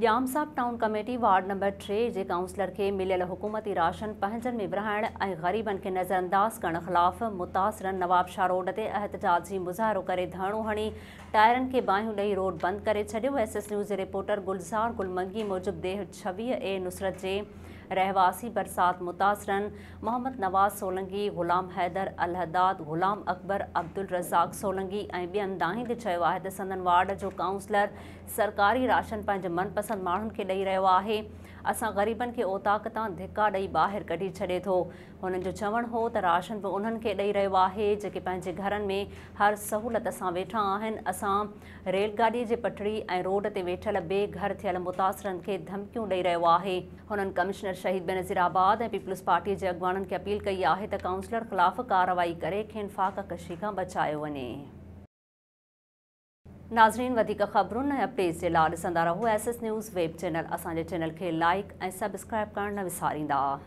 डियासाहब town committee ward number टे जे counsellor खे मिलियल हुकूमती राशन पंहिंजनि में विरहाइणु ऐं ग़रीबनि खे नज़रअंदाज़ अंदाज़ करणु ख़िलाफ़ु मुतासिरी नवाबशाह रोड ते एतिजाज जी मुज़ाहिरो करे धरणो हणी टायरनि खे बाहियूं ॾेई रोड बंदि करे छॾियो एस एस न्यूज़ जे रिपोर्टर गुलज़ार गुलमंगी मूजिब देह छवीह ए नुसरत जे रहवासी बरसात मुतासिरनि मोहम्मद नवाज़ सोलंगी गुलाम हैदर अलहदाद ग़ुलाम अकबर अब्दुल रज़ाक़ सोलंगी ऐं ॿियनि दांहिद चयो आहे वार्ड जो काउंसलर सरकारी राशन पैं मनपसंद माण्हुनि खे ॾेई रहियो आहे असां ग़रीबनि खे ओताक तां धिका ॾेई ॿाहिरि कढी छॾे तो हुननि जो चवणु हो तो राशन भी उन्हनि खे रो है आहे जेके पंहिंजे में हर सहूलत से वेठा अस रेलगाड़ी के पटड़ी ए रोड से वेठल बेघर थियल थियलु के खे धमकियूं रो है आहे कमिश्नर शहीद बेनज़ीर आबाद ऐं पीपल्स पार्टीअ जे अॻुवाणनि खे अपील कई आहे त काउंसलर ख़िलाफ़ कार्रवाई करे खेन फाका कशी खां बचायो वञे नाज़रीन वधीक ख़बरुनि ऐं अपडेट्स जे लाइ ॾिसंदा न्यूज़ वेब चैनल असांजे चैनल खे लाइक ऐं सब्सक्राइब करणु न विसारींदा